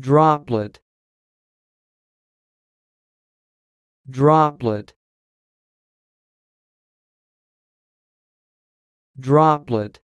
droplet droplet droplet